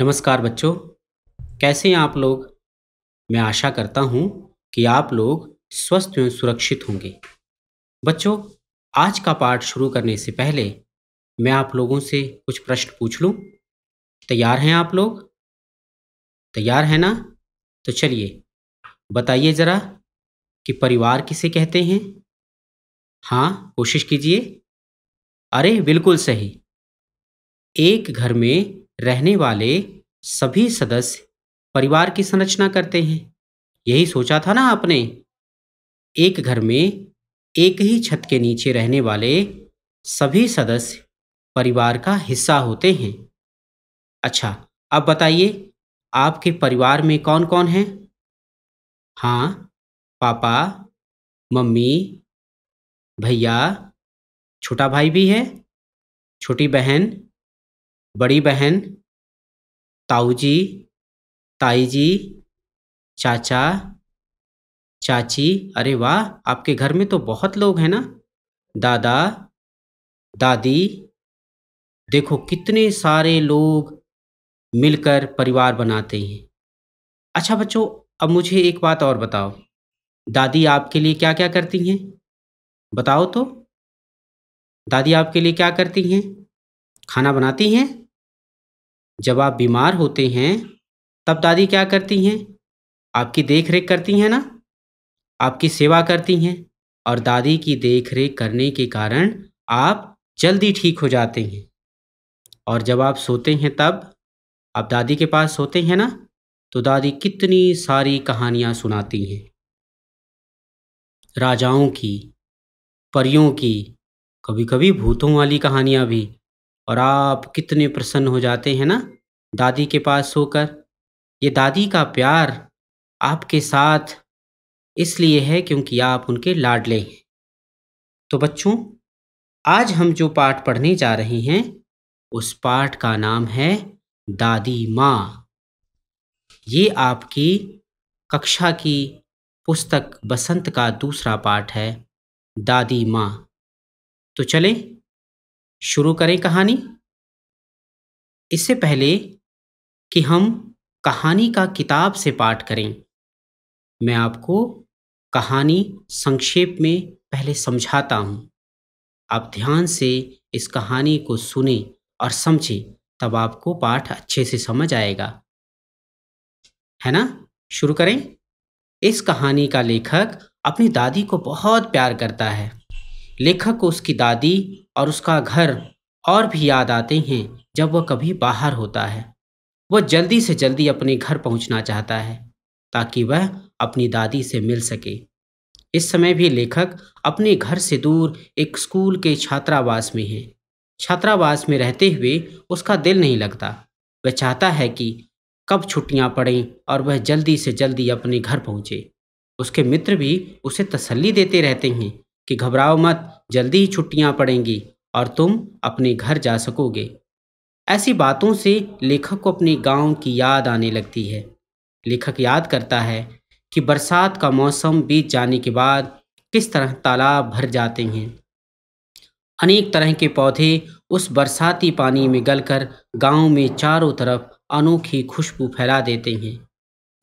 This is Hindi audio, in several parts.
नमस्कार बच्चों कैसे हैं आप लोग मैं आशा करता हूं कि आप लोग स्वस्थ एवं सुरक्षित होंगे बच्चों आज का पाठ शुरू करने से पहले मैं आप लोगों से कुछ प्रश्न पूछ लूं तैयार हैं आप लोग तैयार हैं ना तो चलिए बताइए ज़रा कि परिवार किसे कहते हैं हाँ कोशिश कीजिए अरे बिल्कुल सही एक घर में रहने वाले सभी सदस्य परिवार की संरचना करते हैं यही सोचा था ना आपने एक घर में एक ही छत के नीचे रहने वाले सभी सदस्य परिवार का हिस्सा होते हैं अच्छा अब बताइए आपके परिवार में कौन कौन है हाँ पापा मम्मी भैया छोटा भाई भी है छोटी बहन बड़ी बहन ताऊजी ताई जी चाचा चाची अरे वाह आपके घर में तो बहुत लोग हैं ना दादा दादी देखो कितने सारे लोग मिलकर परिवार बनाते हैं अच्छा बच्चों अब मुझे एक बात और बताओ दादी आपके लिए क्या क्या करती हैं बताओ तो दादी आपके लिए क्या करती हैं खाना बनाती हैं जब आप बीमार होते हैं तब दादी क्या करती हैं आपकी देख रेख करती हैं ना आपकी सेवा करती हैं और दादी की देख रेख करने के कारण आप जल्दी ठीक हो जाते हैं और जब आप सोते हैं तब आप दादी के पास सोते हैं ना तो दादी कितनी सारी कहानियाँ सुनाती हैं राजाओं की परियों की कभी कभी भूतों वाली कहानियाँ भी और आप कितने प्रसन्न हो जाते हैं ना दादी के पास होकर ये दादी का प्यार आपके साथ इसलिए है क्योंकि आप उनके लाडले हैं तो बच्चों आज हम जो पाठ पढ़ने जा रहे हैं उस पाठ का नाम है दादी माँ ये आपकी कक्षा की पुस्तक बसंत का दूसरा पाठ है दादी माँ तो चलें शुरू करें कहानी इससे पहले कि हम कहानी का किताब से पाठ करें मैं आपको कहानी संक्षेप में पहले समझाता हूँ आप ध्यान से इस कहानी को सुने और समझें तब आपको पाठ अच्छे से समझ आएगा है ना शुरू करें इस कहानी का लेखक अपनी दादी को बहुत प्यार करता है लेखक को उसकी दादी और उसका घर और भी याद आते हैं जब वह कभी बाहर होता है वह जल्दी से जल्दी अपने घर पहुंचना चाहता है ताकि वह अपनी दादी से मिल सके इस समय भी लेखक अपने घर से दूर एक स्कूल के छात्रावास में है छात्रावास में रहते हुए उसका दिल नहीं लगता वह चाहता है कि कब छुट्टियां पड़ें और वह जल्दी से जल्दी अपने घर पहुंचे उसके मित्र भी उसे तसल्ली देते रहते हैं कि घबराओ मत जल्दी ही छुट्टियां पड़ेंगी और तुम अपने घर जा सकोगे ऐसी बातों से लेखक को अपने गांव की याद आने लगती है लेखक याद करता है कि बरसात का मौसम बीत जाने के बाद किस तरह तालाब भर जाते हैं अनेक तरह के पौधे उस बरसाती पानी में गलकर गांव में चारों तरफ अनोखी खुशबू फैला देते हैं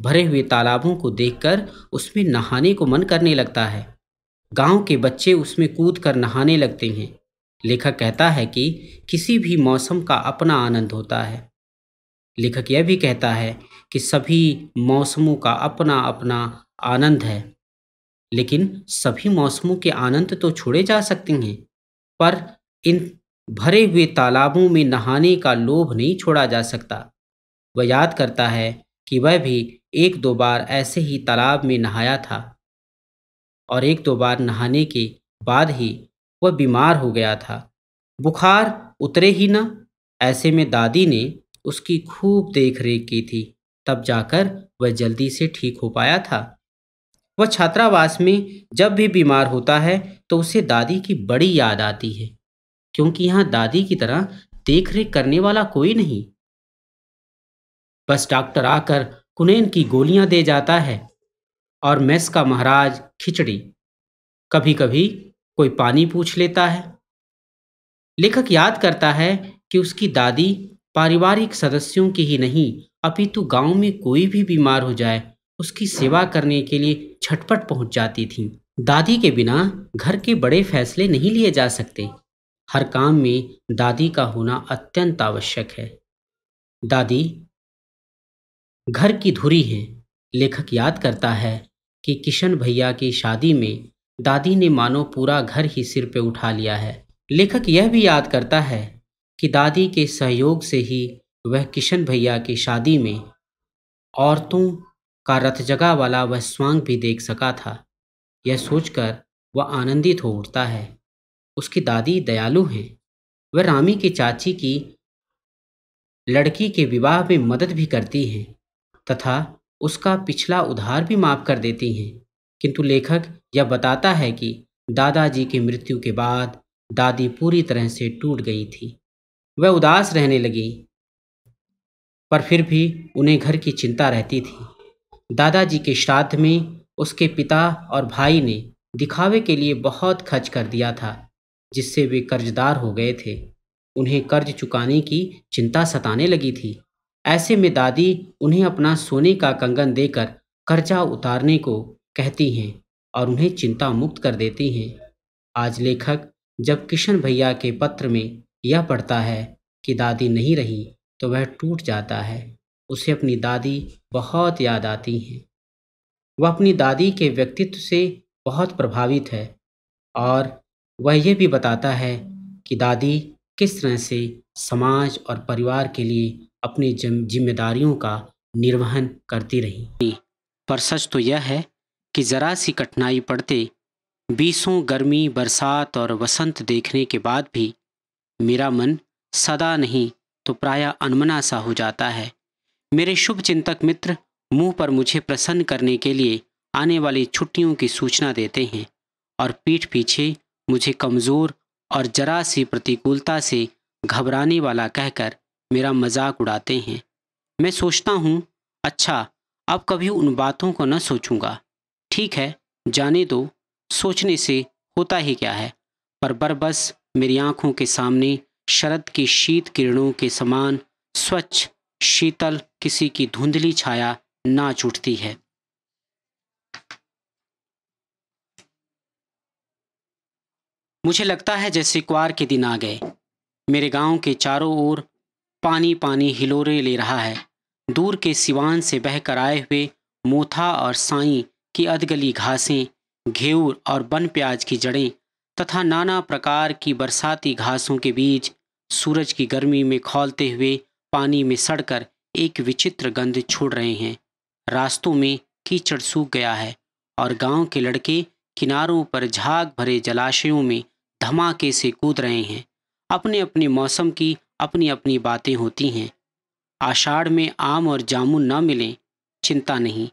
भरे हुए तालाबों को देखकर उसमें नहाने को मन करने लगता है गांव के बच्चे उसमें कूद कर नहाने लगते हैं लेखक कहता है कि किसी भी मौसम का अपना आनंद होता है लेखक यह भी कहता है कि सभी मौसमों का अपना अपना आनंद है लेकिन सभी मौसमों के आनंद तो छोड़े जा सकते हैं पर इन भरे हुए तालाबों में नहाने का लोभ नहीं छोड़ा जा सकता वह याद करता है कि वह भी एक दो बार ऐसे ही तालाब में नहाया था और एक दो बार नहाने के बाद ही वह बीमार हो गया था बुखार उतरे ही ना ऐसे में दादी ने उसकी खूब देख रेख की थी तब जाकर वह जल्दी से ठीक हो पाया था वह छात्रावास में जब भी बीमार होता है तो उसे दादी की बड़ी याद आती है क्योंकि यहाँ दादी की तरह देख रेख करने वाला कोई नहीं बस डॉक्टर आकर कुनेन की गोलियां दे जाता है और मेस का महाराज खिचड़ी कभी कभी कोई पानी पूछ लेता है लेखक याद करता है कि उसकी दादी पारिवारिक सदस्यों की ही नहीं अपितु गांव में कोई भी बीमार हो जाए उसकी सेवा करने के लिए छटपट पहुंच जाती थी दादी के बिना घर के बड़े फैसले नहीं लिए जा सकते हर काम में दादी का होना अत्यंत आवश्यक है दादी घर की धुरी है लेखक याद करता है कि किशन भैया की शादी में दादी ने मानो पूरा घर ही सिर पे उठा लिया है लेखक यह भी याद करता है कि दादी के सहयोग से ही वह किशन भैया की शादी में औरतों का रथजगा वाला वह स्वांग भी देख सका था यह सोचकर वह आनंदित हो उठता है उसकी दादी दयालु हैं वह रामी की चाची की लड़की के विवाह में मदद भी करती हैं तथा उसका पिछला उधार भी माफ कर देती हैं किंतु लेखक यह बताता है कि दादाजी की मृत्यु के बाद दादी पूरी तरह से टूट गई थी वह उदास रहने लगी पर फिर भी उन्हें घर की चिंता रहती थी दादाजी के श्राद्ध में उसके पिता और भाई ने दिखावे के लिए बहुत खर्च कर दिया था जिससे वे कर्जदार हो गए थे उन्हें कर्ज चुकाने की चिंता सताने लगी थी ऐसे में दादी उन्हें अपना सोने का कंगन देकर कर्जा उतारने को कहती हैं और उन्हें चिंता मुक्त कर देती हैं आज लेखक जब किशन भैया के पत्र में यह पढ़ता है कि दादी नहीं रही तो वह टूट जाता है उसे अपनी दादी बहुत याद आती हैं वह अपनी दादी के व्यक्तित्व से बहुत प्रभावित है और वह यह भी बताता है कि दादी किस तरह से समाज और परिवार के लिए अपनी जिम्मेदारियों का निर्वहन करती रहीं पर सच तो यह है कि ज़रा सी कठिनाई पड़ते बीसों गर्मी बरसात और वसंत देखने के बाद भी मेरा मन सदा नहीं तो प्राय अनमना सा हो जाता है मेरे शुभ चिंतक मित्र मुंह पर मुझे प्रसन्न करने के लिए आने वाली छुट्टियों की सूचना देते हैं और पीठ पीछे मुझे कमज़ोर और जरा सी प्रतिकूलता से घबराने वाला कहकर मेरा मजाक उड़ाते हैं मैं सोचता हूँ अच्छा अब कभी उन बातों को न सोचूंगा ठीक है जाने दो सोचने से होता ही क्या है पर बरबस मेरी आंखों के सामने शरद की शीत किरणों के समान स्वच्छ शीतल किसी की धुंधली छाया ना चूटती है मुझे लगता है जैसे क्वार के दिन आ गए मेरे गांव के चारों ओर पानी पानी हिलोरे ले रहा है दूर के सिवान से बहकर आए हुए मोथा और साई की अदगली घासें घेऊर और बन प्याज की जड़ें तथा नाना प्रकार की बरसाती घासों के बीज सूरज की गर्मी में खोलते हुए पानी में सड़कर एक विचित्र गंध छोड़ रहे हैं रास्तों में कीचड़ सूख गया है और गांव के लड़के किनारों पर झाग भरे जलाशयों में धमाके से कूद रहे हैं अपने अपने मौसम की अपनी अपनी बातें होती हैं आषाढ़ में आम और जामुन न मिले चिंता नहीं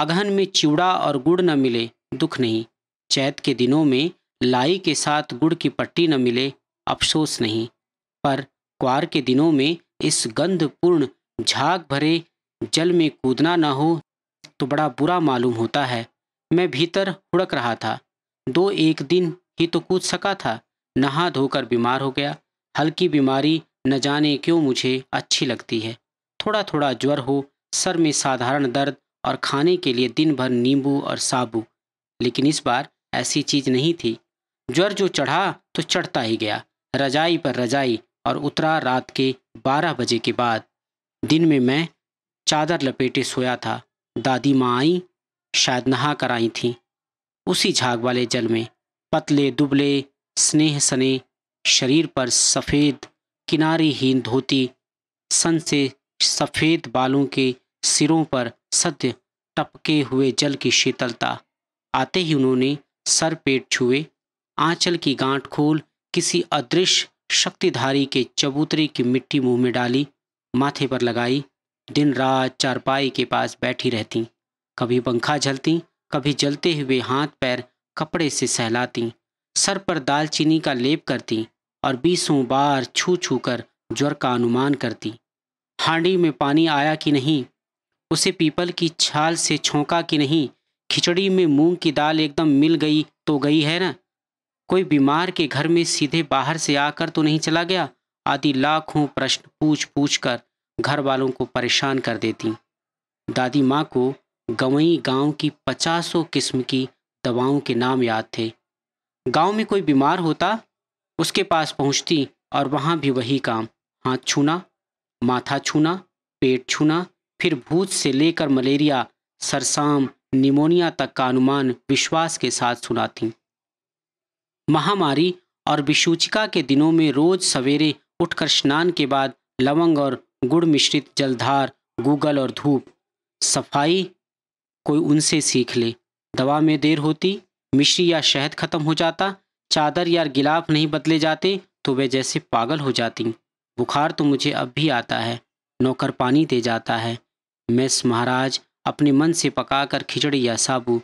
अगहन में चिवड़ा और गुड़ न मिले दुख नहीं चैत के दिनों में लाई के साथ गुड़ की पट्टी न मिले अफसोस नहीं पर क्वार के दिनों में इस गंधपूर्ण झाग भरे जल में कूदना न हो तो बड़ा बुरा मालूम होता है मैं भीतर हुड़क रहा था दो एक दिन ही तो कूद सका था नहा धोकर बीमार हो गया हल्की बीमारी न जाने क्यों मुझे अच्छी लगती है थोड़ा थोड़ा ज्वर हो सर में साधारण दर्द और खाने के लिए दिन भर नींबू और साबू लेकिन इस बार ऐसी चीज नहीं थी ज्वर जो चढ़ा तो चढ़ता ही गया रजाई पर रजाई और उतरा रात के बारह बजे के बाद दिन में मैं चादर लपेटे सोया था दादी माँ आई शायद नहा कर आई थी उसी झाग वाले जल में पतले दुबले स्नेह सने शरीर पर सफ़ेद किनारीहीन धोती सन से सफ़ेद बालों के सिरों पर सद्य टपके हुए जल की शीतलता आते ही उन्होंने सर पेट छुए आंचल की गांठ खोल किसी अदृश्य शक्तिधारी के चबूतरे की मिट्टी मुंह में डाली माथे पर लगाई दिन रात चारपाई के पास बैठी रहती कभी पंखा झलती कभी जलते हुए हाथ पैर कपड़े से सहलाती सर पर दालचीनी का लेप करती और बीसों बार छू छू कर ज्वर का अनुमान करती हांडी में पानी आया कि नहीं उसे पीपल की छाल से छोंका कि नहीं खिचड़ी में मूंग की दाल एकदम मिल गई तो गई है ना कोई बीमार के घर में सीधे बाहर से आकर तो नहीं चला गया आदि लाखों प्रश्न पूछ पूछ कर घर वालों को परेशान कर देती दादी माँ को गवई गांव की पचासों किस्म की दवाओं के नाम याद थे गांव में कोई बीमार होता उसके पास पहुंचती और वहाँ भी वही काम हाथ छूना माथा छूना पेट छूना फिर भूत से लेकर मलेरिया सरसाम निमोनिया तक का अनुमान विश्वास के साथ सुनाती महामारी और विसूचिका के दिनों में रोज सवेरे उठकर स्नान के बाद लवंग और गुड़ मिश्रित जलधार गूगल और धूप सफाई कोई उनसे सीख ले दवा में देर होती मिश्री या शहद खत्म हो जाता चादर या गिलाफ नहीं बदले जाते तो वे जैसे पागल हो जाती बुखार तो मुझे अब भी आता है नौकर पानी दे जाता है मैस महाराज अपने मन से पकाकर खिचड़ी या साबू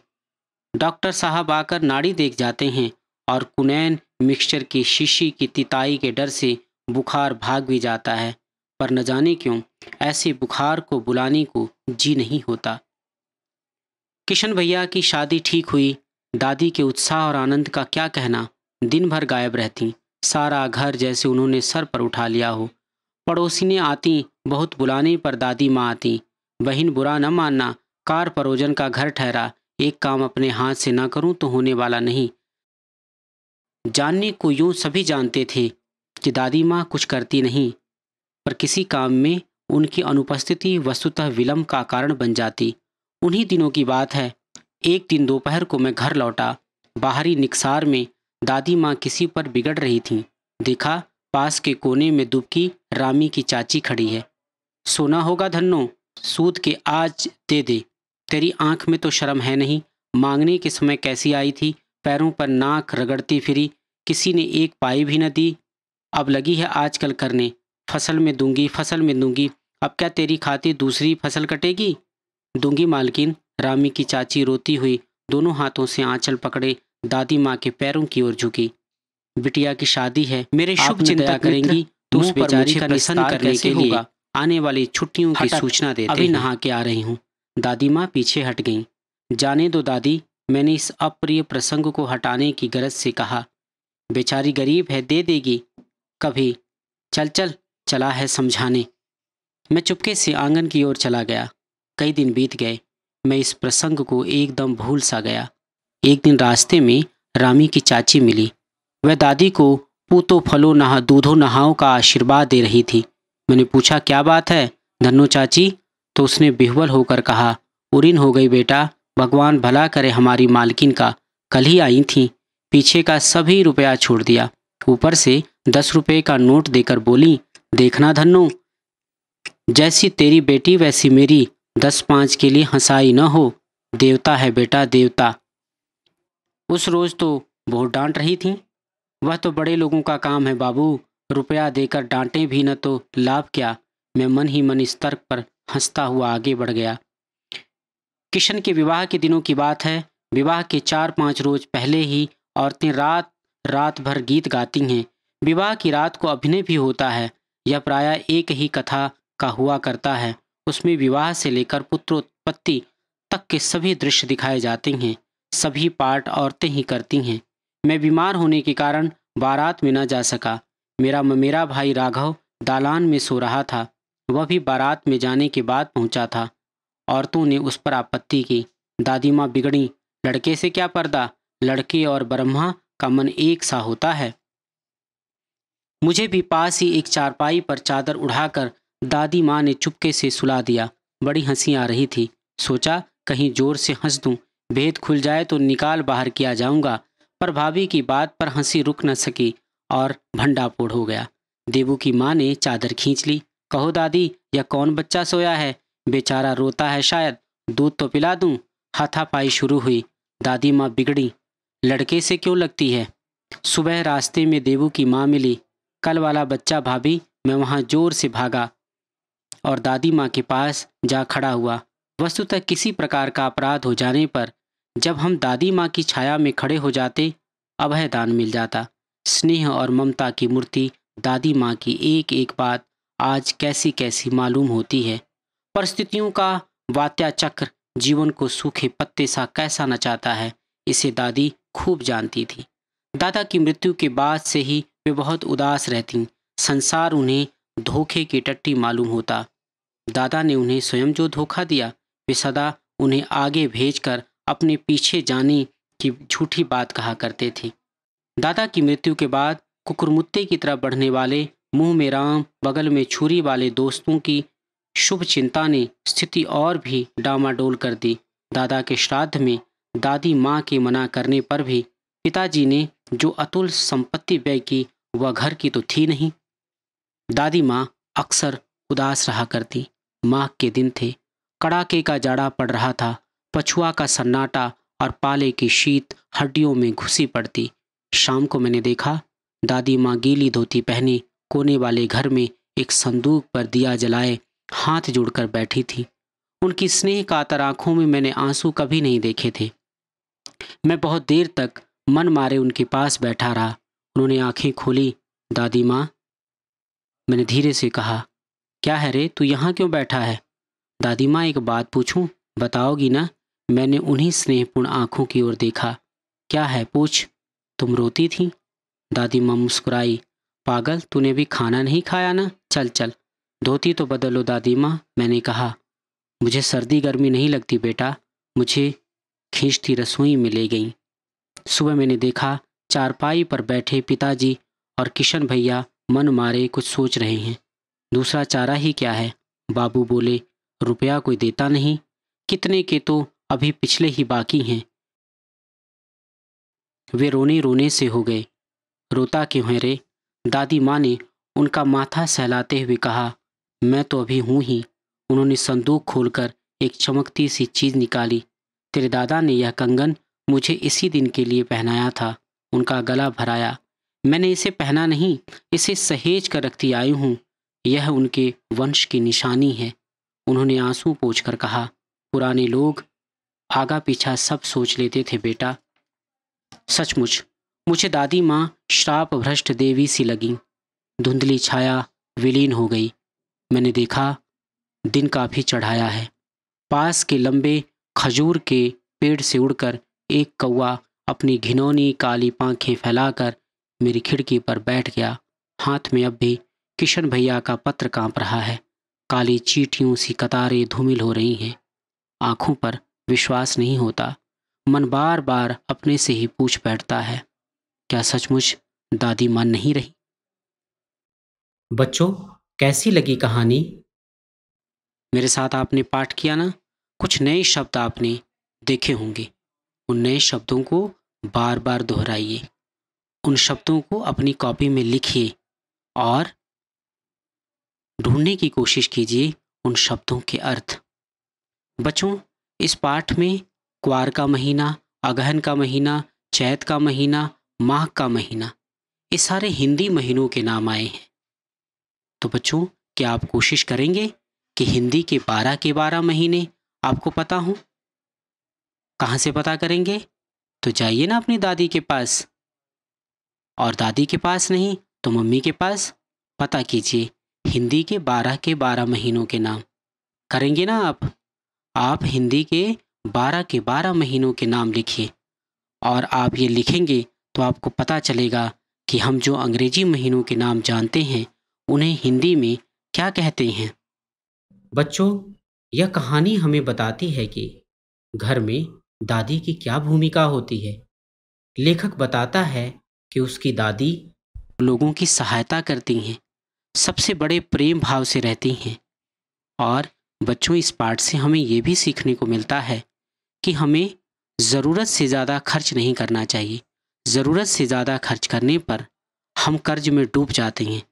डॉक्टर साहब आकर नाड़ी देख जाते हैं और कुनैन मिक्सचर की शीशी की तिताई के डर से बुखार भाग भी जाता है पर न जाने क्यों ऐसे बुखार को बुलाने को जी नहीं होता किशन भैया की शादी ठीक हुई दादी के उत्साह और आनंद का क्या कहना दिन भर गायब रहती सारा घर जैसे उन्होंने सर पर उठा लिया हो पड़ोसी आती बहुत बुलाने पर दादी माँ आती बहन बुरा न मानना कार परोजन का घर ठहरा एक काम अपने हाथ से ना करूं तो होने वाला नहीं जानने को यूं सभी जानते थे कि दादी माँ कुछ करती नहीं पर किसी काम में उनकी अनुपस्थिति वस्तुतः विलम्ब का कारण बन जाती उन्हीं दिनों की बात है एक दिन दोपहर को मैं घर लौटा बाहरी निकसार में दादी माँ किसी पर बिगड़ रही थीं देखा पास के कोने में दुबकी रामी की चाची खड़ी है सोना होगा धन्नो सूद के आज दे दे तेरी आंख में तो शर्म है नहीं मांगने के समय कैसी आई थी पैरों पर नाक रगड़ती फिरी किसी ने एक पाई भी न दी अब लगी है आजकल करने फसल में दूंगी फसल में दूंगी अब क्या तेरी खाती दूसरी फसल कटेगी दूंगी मालकिन रामी की चाची रोती हुई दोनों हाथों से आंचल पकड़े दादी माँ के पैरों की ओर झुकी बिटिया की शादी है मेरे शुभ चिंता करेंगी तो उस बेचारी का निशान करने के लिए आने वाली छुट्टियों की सूचना देते अभी नहा के आ रही हूँ दादी माँ पीछे हट गईं जाने दो दादी मैंने इस अप्रिय प्रसंग को हटाने की गरज से कहा बेचारी गरीब है दे देगी कभी चल चल चला है समझाने मैं चुपके से आंगन की ओर चला गया कई दिन बीत गए मैं इस प्रसंग को एकदम भूल सा गया एक दिन रास्ते में रामी की चाची मिली वह दादी को पूतो फलो नहा दूधो नहाओं का आशीर्वाद दे रही थी मैंने पूछा क्या बात है धनो चाची तो उसने बिहवल होकर कहा उरिन हो गई बेटा भगवान भला करे हमारी मालकिन का कल ही आई थी पीछे का सभी रुपया छोड़ दिया ऊपर से दस रुपये का नोट देकर बोली देखना धनो जैसी तेरी बेटी वैसी मेरी दस पाँच के लिए हंसाई न हो देवता है बेटा देवता उस रोज़ तो बहुत डांट रही थी वह तो बड़े लोगों का काम है बाबू रुपया देकर डांटे भी न तो लाभ क्या मैं मन ही मन इस तर्क पर हंसता हुआ आगे बढ़ गया किशन के विवाह के दिनों की बात है विवाह के चार पाँच रोज पहले ही औरतें रात रात भर गीत गाती हैं विवाह की रात को अभिनय भी होता है यह प्राय एक ही कथा का हुआ करता है उसमें विवाह से लेकर पुत्रोत्पत्ति तक के सभी दृश्य दिखाए जाते हैं सभी पार्ट औरतें ही करती हैं मैं बीमार होने के कारण बारात में न जा सका मेरा मेरा भाई राघव दालान में सो रहा था वह भी बारात में जाने के बाद पहुंचा था औरतों ने उस पर आपत्ति की दादी माँ बिगड़ी लड़के से क्या पर्दा लड़के और ब्रह्मा का मन एक सा होता है मुझे भी पास ही एक चारपाई पर चादर उड़ाकर दादी माँ ने चुपके से सुला दिया बड़ी हंसी आ रही थी सोचा कहीं जोर से हंस दूं भेद खुल जाए तो निकाल बाहर किया जाऊंगा पर भाभी की बात पर हंसी रुक न सकी और भंडाफोड़ हो गया देवू की माँ ने चादर खींच ली कहो दादी यह कौन बच्चा सोया है बेचारा रोता है शायद दूध तो पिला दूं हाथापाई शुरू हुई दादी माँ बिगड़ी लड़के से क्यों लगती है सुबह रास्ते में देवू की माँ मिली कल वाला बच्चा भाभी मैं वहाँ जोर से भागा और दादी माँ के पास जा खड़ा हुआ वस्तुतः किसी प्रकार का अपराध हो जाने पर जब हम दादी माँ की छाया में खड़े हो जाते अभय दान मिल जाता स्नेह और ममता की मूर्ति दादी माँ की एक एक बात आज कैसी कैसी मालूम होती है परिस्थितियों का वात्या चक्र जीवन को सूखे पत्ते सा कैसा नचाता है इसे दादी खूब जानती थी दादा की मृत्यु के बाद से ही वे बहुत उदास रहती संसार उन्हें धोखे की टट्टी मालूम होता दादा ने उन्हें स्वयं जो धोखा दिया वे सदा उन्हें आगे भेजकर अपने पीछे जाने की झूठी बात कहा करते थे दादा की मृत्यु के बाद कुकुरमुत्ते की तरह बढ़ने वाले मुंह में राम बगल में छुरी वाले दोस्तों की शुभ चिंता ने स्थिति और भी डामाडोल कर दी दादा के श्राद्ध में दादी माँ के मना करने पर भी पिताजी ने जो अतुल संपत्ति व्यय की वह घर की तो थी नहीं दादी माँ अक्सर उदास रहा करती माघ के दिन थे कड़ाके का जाड़ा पड़ रहा था पछुआ का सन्नाटा और पाले की शीत हड्डियों में घुसी पड़ती शाम को मैंने देखा दादी माँ गीली धोती पहने कोने वाले घर में एक संदूक पर दिया जलाए हाथ जोड़कर बैठी थी उनकी स्नेह कातर आंखों में मैंने आंसू कभी नहीं देखे थे मैं बहुत देर तक मन मारे उनके पास बैठा रहा उन्होंने आंखें खोली दादी माँ मैंने धीरे से कहा क्या है रे तू यहाँ क्यों बैठा है दादी माँ एक बात पूछूं बताओगी ना मैंने उन्हीं स्नेहपूर्ण आंखों की ओर देखा क्या है पूछ तुम रोती थी दादी माँ मुस्कुराई पागल तूने भी खाना नहीं खाया ना चल चल धोती तो बदलो दादी माँ मैंने कहा मुझे सर्दी गर्मी नहीं लगती बेटा मुझे खींचती रसोई में ले गई सुबह मैंने देखा चारपाई पर बैठे पिताजी और किशन भैया मन मारे कुछ सोच रहे हैं दूसरा चारा ही क्या है बाबू बोले रुपया कोई देता नहीं कितने के तो अभी पिछले ही बाकी हैं वे रोने रोने से हो गए रोता क्यों है रे दादी माँ ने उनका माथा सहलाते हुए कहा मैं तो अभी हूँ ही उन्होंने संदूक खोलकर एक चमकती सी चीज़ निकाली तेरे दादा ने यह कंगन मुझे इसी दिन के लिए पहनाया था उनका गला भराया मैंने इसे पहना नहीं इसे सहेज कर रखती आई हूँ यह उनके वंश की निशानी है उन्होंने आंसू पोछ कर कहा पुराने लोग आगा पीछा सब सोच लेते थे बेटा सचमुच मुझे दादी माँ श्राप भ्रष्ट देवी सी लगी धुंधली छाया विलीन हो गई मैंने देखा दिन काफ़ी चढ़ाया है पास के लंबे खजूर के पेड़ से उड़कर एक कौआ अपनी घिनौनी काली पांखें फैलाकर मेरी खिड़की पर बैठ गया हाथ में अब भी किशन भैया का पत्र कांप रहा है काली चीटियों सी कतारें धूमिल हो रही हैं आंखों पर विश्वास नहीं होता मन बार बार अपने से ही पूछ बैठता है क्या सचमुच दादी मन नहीं रही बच्चों कैसी लगी कहानी मेरे साथ आपने पाठ किया ना कुछ नए शब्द आपने देखे होंगे उन नए शब्दों को बार बार दोहराइए उन शब्दों को अपनी कॉपी में लिखिए और ढूंढने की कोशिश कीजिए उन शब्दों के अर्थ बच्चों इस पाठ में क्वार का महीना अगहन का महीना चैत का महीना माघ का महीना ये सारे हिंदी महीनों के नाम आए हैं तो बच्चों क्या आप कोशिश करेंगे कि हिंदी के बारह के बारह महीने आपको पता हो कहाँ से पता करेंगे तो जाइए ना अपनी दादी के पास और दादी के पास नहीं तो मम्मी के पास पता कीजिए हिंदी के बारह के बारह महीनों के नाम करेंगे ना आप आप हिंदी के बारह के बारह महीनों के नाम लिखिए और आप ये लिखेंगे तो आपको पता चलेगा कि हम जो अंग्रेजी महीनों के नाम जानते हैं उन्हें हिंदी में क्या कहते हैं बच्चों यह कहानी हमें बताती है कि घर में दादी की क्या भूमिका होती है लेखक बताता है कि उसकी दादी लोगों की सहायता करती हैं सबसे बड़े प्रेम भाव से रहती हैं और बच्चों इस पाठ से हमें ये भी सीखने को मिलता है कि हमें ज़रूरत से ज़्यादा खर्च नहीं करना चाहिए ज़रूरत से ज़्यादा खर्च करने पर हम कर्ज में डूब जाते हैं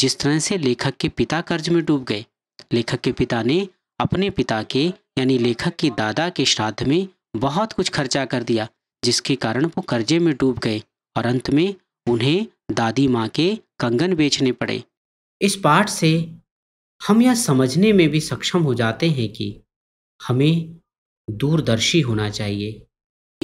जिस तरह से लेखक के पिता कर्ज में डूब गए लेखक के पिता ने अपने पिता के यानी लेखक के दादा के श्राद्ध में बहुत कुछ खर्चा कर दिया जिसके कारण वो कर्जे में डूब गए और अंत में उन्हें दादी माँ के कंगन बेचने पड़े इस पाठ से हम यह समझने में भी सक्षम हो जाते हैं कि हमें दूरदर्शी होना चाहिए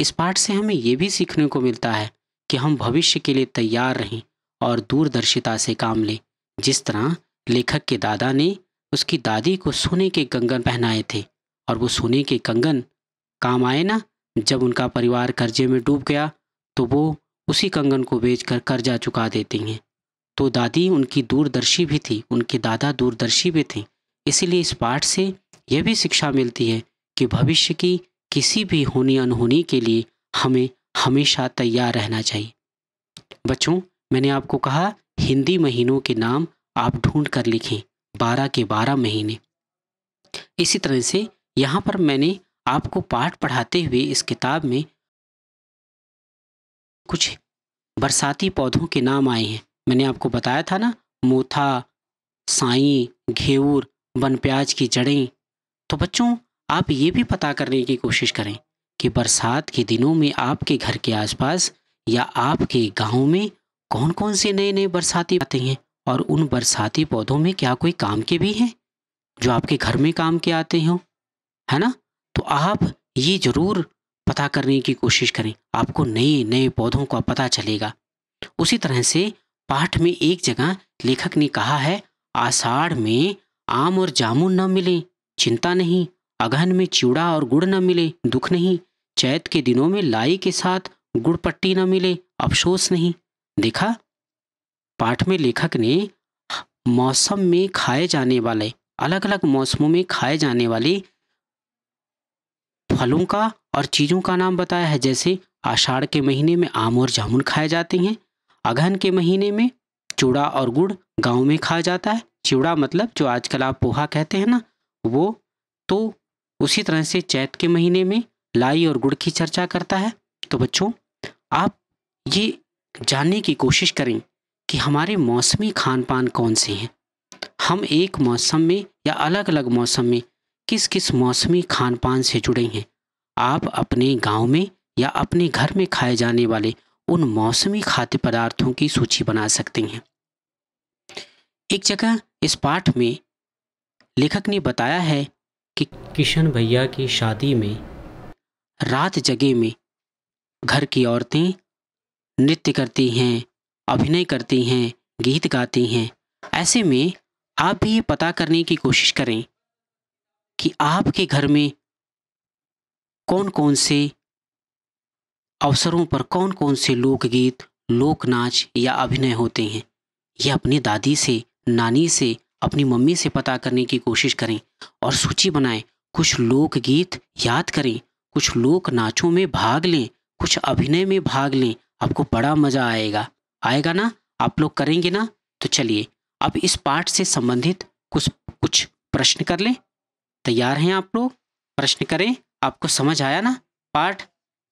इस पाठ से हमें यह भी सीखने को मिलता है कि हम भविष्य के लिए तैयार रहें और दूरदर्शिता से काम लें जिस तरह लेखक के दादा ने उसकी दादी को सोने के कंगन पहनाए थे और वो सोने के कंगन काम आए ना जब उनका परिवार कर्जे में डूब गया तो वो उसी कंगन को बेचकर कर्जा चुका देती हैं तो दादी उनकी दूरदर्शी भी थी उनके दादा दूरदर्शी भी थे इसलिए इस पाठ से यह भी शिक्षा मिलती है कि भविष्य की किसी भी होनी अनहोनी के लिए हमें हमेशा तैयार रहना चाहिए बच्चों मैंने आपको कहा हिंदी महीनों के नाम आप ढूंढ कर लिखें बारह के बारह महीने इसी तरह से यहाँ पर मैंने आपको पाठ पढ़ाते हुए इस किताब में कुछ बरसाती पौधों के नाम आए हैं मैंने आपको बताया था ना मोथा साई घेवर बन प्याज की जड़ें तो बच्चों आप ये भी पता करने की कोशिश करें कि बरसात के दिनों में आपके घर के आसपास या आपके गांव में कौन कौन से नए नए बरसाती आते हैं और उन बरसाती पौधों में क्या कोई काम के भी हैं जो आपके घर में काम के आते हों है ना तो आप ये ज़रूर पता करने की कोशिश करें आपको नए नए पौधों का पता चलेगा उसी तरह से पाठ में एक जगह लेखक ने कहा है आषाढ़ में आम और जामुन न मिले चिंता नहीं अगहन में चिवड़ा और गुड़ न मिले दुख नहीं चैत के दिनों में लाई के साथ गुड़ पट्टी न मिले अफसोस नहीं देखा पाठ में लेखक ने मौसम में खाए जाने वाले अलग अलग मौसमों में खाए जाने वाले फलों का और चीज़ों का नाम बताया है जैसे आषाढ़ के महीने में आम और जामुन खाए जाते हैं अगहन के महीने में चूड़ा और गुड़ गांव में खा जाता है चिवड़ा मतलब जो आजकल आप पोहा कहते हैं ना वो तो उसी तरह से चैत के महीने में लाई और गुड़ की चर्चा करता है तो बच्चों आप ये जानने की कोशिश करें कि हमारे मौसमी खान पान कौन से हैं हम एक मौसम में या अलग अलग मौसम में किस किस मौसमी खान पान से जुड़े हैं आप अपने गांव में या अपने घर में खाए जाने वाले उन मौसमी खाद्य पदार्थों की सूची बना सकते हैं एक जगह इस पाठ में लेखक ने बताया है कि किशन भैया की शादी में रात जगे में घर की औरतें नृत्य करती हैं अभिनय करती हैं गीत गाती हैं ऐसे में आप भी ये पता करने की कोशिश करें कि आपके घर में कौन कौन से अवसरों पर कौन कौन से लोकगीत लोक नाच या अभिनय होते हैं यह अपनी दादी से नानी से अपनी मम्मी से पता करने की कोशिश करें और सूची बनाएं कुछ लोकगीत याद करें कुछ लोक नाचों में भाग लें कुछ अभिनय में भाग लें आपको बड़ा मज़ा आएगा आएगा ना आप लोग करेंगे ना तो चलिए अब इस पाठ से संबंधित कुछ कुछ प्रश्न कर लें तैयार हैं आप लोग प्रश्न करें आपको समझ आया ना पाठ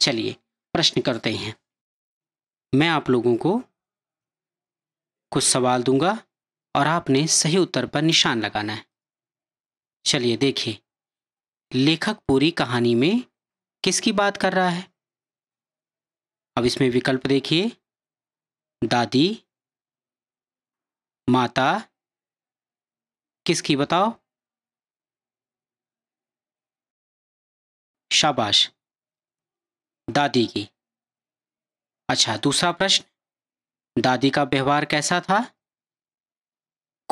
चलिए प्रश्न करते हैं मैं आप लोगों को कुछ सवाल दूंगा और आपने सही उत्तर पर निशान लगाना है चलिए देखिए लेखक पूरी कहानी में किसकी बात कर रहा है अब इसमें विकल्प देखिए दादी माता किसकी बताओ शाबाश दादी की अच्छा दूसरा प्रश्न दादी का व्यवहार कैसा था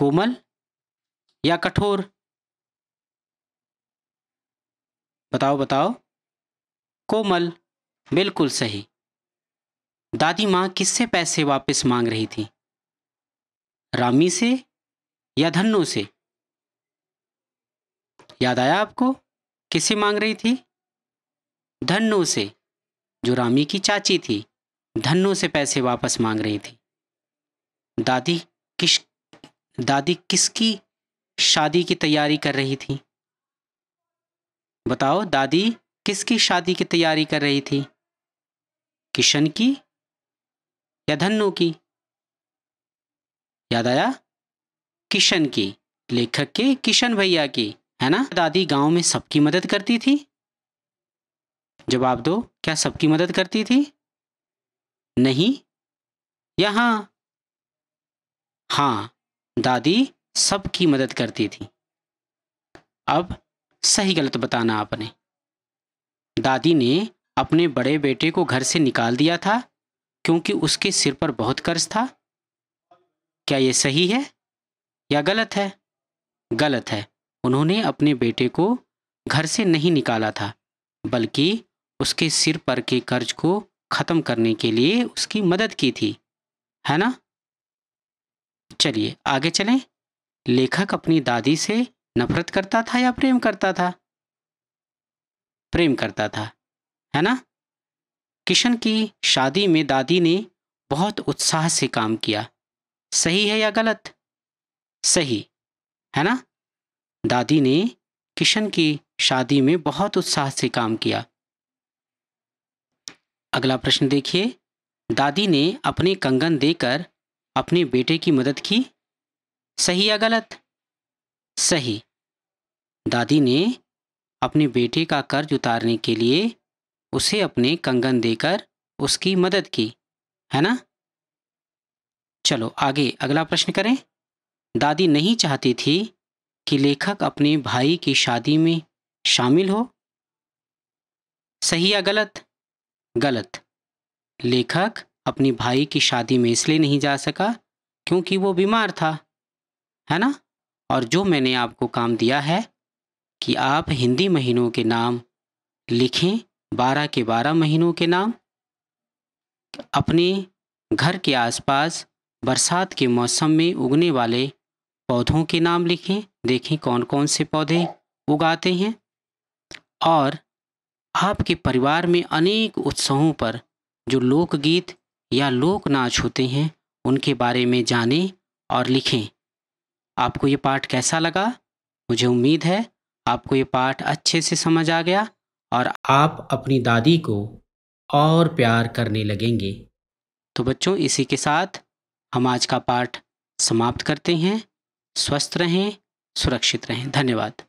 कोमल या कठोर बताओ बताओ कोमल बिल्कुल सही दादी माँ किससे पैसे वापस मांग रही थी रामी से या धन्नो से याद आया आपको किससे मांग रही थी धन्नो से जो रामी की चाची थी धन्नू से पैसे वापस मांग रही थी दादी किस दादी किसकी शादी की तैयारी कर रही थी बताओ दादी किसकी शादी की तैयारी कर रही थी किशन की या धन्नू की याद आया किशन की लेखक के किशन भैया की है ना दादी गांव में सबकी मदद करती थी जवाब दो क्या सबकी मदद करती थी नहीं या हाँ हाँ दादी सबकी मदद करती थी अब सही गलत बताना आपने दादी ने अपने बड़े बेटे को घर से निकाल दिया था क्योंकि उसके सिर पर बहुत कर्ज था क्या ये सही है या गलत है गलत है उन्होंने अपने बेटे को घर से नहीं निकाला था बल्कि उसके सिर पर के कर्ज को ख़त्म करने के लिए उसकी मदद की थी है ना चलिए आगे चलें लेखक अपनी दादी से नफरत करता था या प्रेम करता था प्रेम करता था है ना किशन की शादी में दादी ने बहुत उत्साह से काम किया सही है या गलत सही है ना दादी ने किशन की शादी में बहुत उत्साह से काम किया अगला प्रश्न देखिए दादी ने अपने कंगन देकर अपने बेटे की मदद की सही या गलत सही दादी ने अपने बेटे का कर्ज उतारने के लिए उसे अपने कंगन देकर उसकी मदद की है ना चलो आगे अगला प्रश्न करें दादी नहीं चाहती थी कि लेखक अपने भाई की शादी में शामिल हो सही या गलत गलत लेखक अपनी भाई की शादी में इसलिए नहीं जा सका क्योंकि वो बीमार था है ना और जो मैंने आपको काम दिया है कि आप हिंदी महीनों के नाम लिखें बारह के बारह महीनों के नाम अपने घर के आसपास बरसात के मौसम में उगने वाले पौधों के नाम लिखें देखें कौन कौन से पौधे उगाते हैं और आपके परिवार में अनेक उत्सवों पर जो लोकगीत या लोक नाच होते हैं उनके बारे में जानें और लिखें आपको ये पाठ कैसा लगा मुझे उम्मीद है आपको ये पाठ अच्छे से समझ आ गया और आप अपनी दादी को और प्यार करने लगेंगे तो बच्चों इसी के साथ हम आज का पाठ समाप्त करते हैं स्वस्थ रहें सुरक्षित रहें धन्यवाद